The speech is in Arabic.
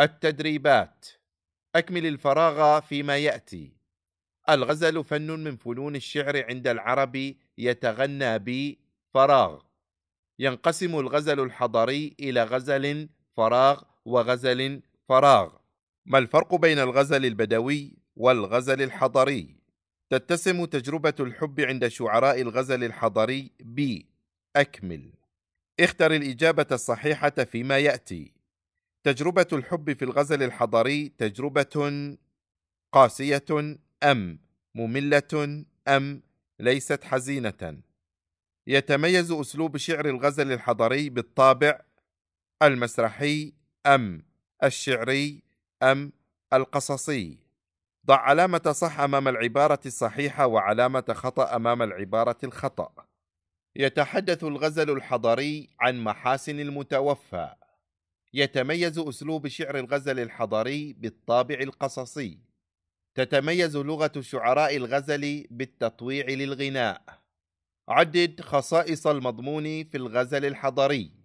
التدريبات أكمل الفراغ فيما يأتي الغزل فن من فنون الشعر عند العرب يتغنى بفراغ ينقسم الغزل الحضري إلى غزل فراغ وغزل فراغ ما الفرق بين الغزل البدوي والغزل الحضري؟ تتسم تجربة الحب عند شعراء الغزل الحضري ب أكمل اختر الإجابة الصحيحة فيما يأتي تجربة الحب في الغزل الحضري تجربة قاسية أم مملة أم ليست حزينة يتميز أسلوب شعر الغزل الحضري بالطابع المسرحي أم الشعري أم القصصي ضع علامة صح أمام العبارة الصحيحة وعلامة خطأ أمام العبارة الخطأ يتحدث الغزل الحضري عن محاسن المتوفى يتميز أسلوب شعر الغزل الحضري بالطابع القصصي تتميز لغة شعراء الغزل بالتطويع للغناء عدد خصائص المضمون في الغزل الحضري